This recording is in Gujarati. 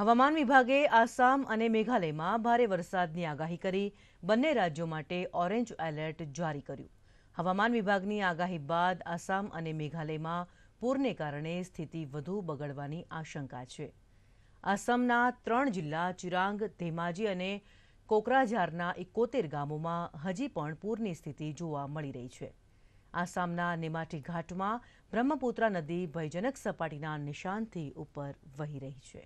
હવામાન વિભાગે આસામ અને મેઘાલયમાં ભારે વરસાદની આગાહી કરી બંને રાજ્યો માટે ઓરેન્જ એલર્ટ જારી કર્યું હવામાન વિભાગની આગાહી બાદ આસામ અને મેઘાલયમાં પૂરને કારણે સ્થિતિ વધુ બગડવાની આશંકા છે આસામના ત્રણ જિલ્લા ચિરાંગ ધેમાજી અને કોકરાઝારના એકોતેર ગામોમાં હજી પણ પૂરની સ્થિતિ જોવા મળી રહી છે આસામના નેમાટી ઘાટમાં બ્રહ્મપુત્રા નદી ભયજનક સપાટીના નિશાનથી ઉપર વહી રહી છે